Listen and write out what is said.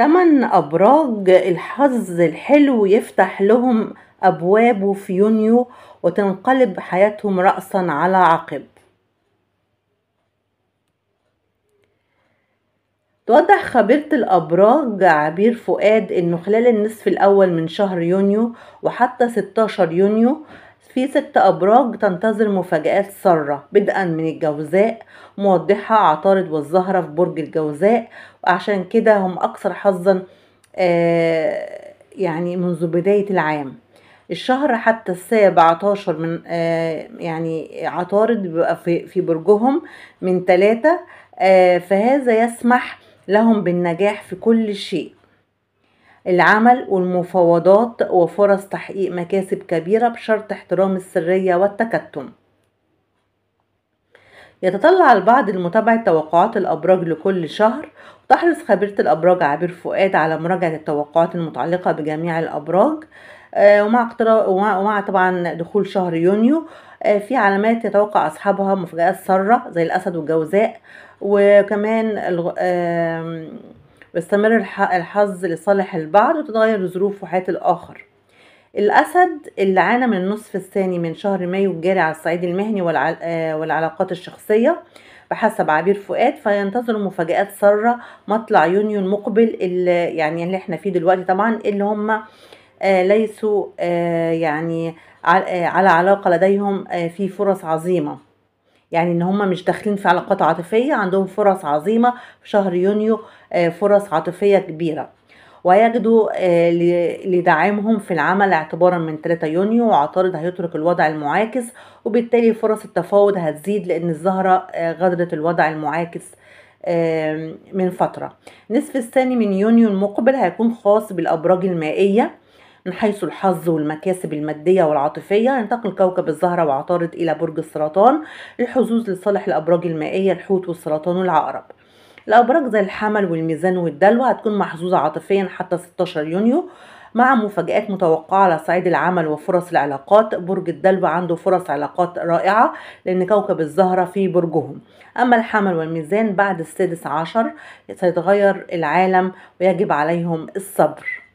تمن أبراج الحظ الحلو يفتح لهم أبوابه في يونيو وتنقلب حياتهم رأسا على عقب توضح خبيرة الأبراج عبير فؤاد إنه خلال النصف الأول من شهر يونيو وحتى 16 يونيو في ست أبراج تنتظر مفاجآت سارة بدءا من الجوزاء موضحة عطارد والزهرة في برج الجوزاء وعشان كده هم أكثر حظا آه، يعني منذ بداية العام الشهر حتى السابع عشر من آه، يعني عطارد بيبقى في, في برجهم من ثلاثة آه، فهذا يسمح لهم بالنجاح في كل شيء العمل والمفاوضات وفرص تحقيق مكاسب كبيرة بشرط احترام السرية والتكتم يتطلع البعض لمتابعة توقعات الأبراج لكل شهر وتحرص خبيرة الأبراج عبير فؤاد على مراجعة التوقعات المتعلقة بجميع الأبراج آه، ومع, ومع طبعا دخول شهر يونيو آه، في علامات يتوقع أصحابها مفاجآت سارة زي الأسد والجوزاء وكمان الغ... ويستمر الحظ لصالح البعض وتتغير ظروف وحياة الآخر الأسد اللي عانى من النصف الثاني من شهر مايو الجاري على الصعيد المهني آه، والعلاقات الشخصية بحسب عبير فؤاد فينتظر مفاجآت سارة مطلع يونيو المقبل اللي يعني اللي احنا فيه دلوقتي طبعا اللي هم آه، ليسوا آه، يعني على علاقة لديهم في فرص عظيمة يعني ان هم مش داخلين في علاقات عاطفيه عندهم فرص عظيمه في شهر يونيو آه، فرص عاطفيه كبيره ويجدوا آه، لدعمهم في العمل اعتبارا من 3 يونيو وعطارد هيترك الوضع المعاكس وبالتالي فرص التفاوض هتزيد لان الزهره آه، غدرت الوضع المعاكس من فترة نصف الثاني من يونيو المقبل هيكون خاص بالأبراج المائية من حيث الحظ والمكاسب المادية والعاطفية ينتقل كوكب الزهرة وعطارد إلى برج السرطان الحظوظ لصالح الأبراج المائية الحوت والسرطان والعقرب الأبراج زي الحمل والميزان والدلو هتكون محظوظة عاطفيا حتى 16 يونيو مع مفاجآت متوقعة على صعيد العمل وفرص العلاقات برج الدلو عنده فرص علاقات رائعة لأن كوكب الزهرة في برجهم أما الحمل والميزان بعد السادس عشر سيتغير العالم ويجب عليهم الصبر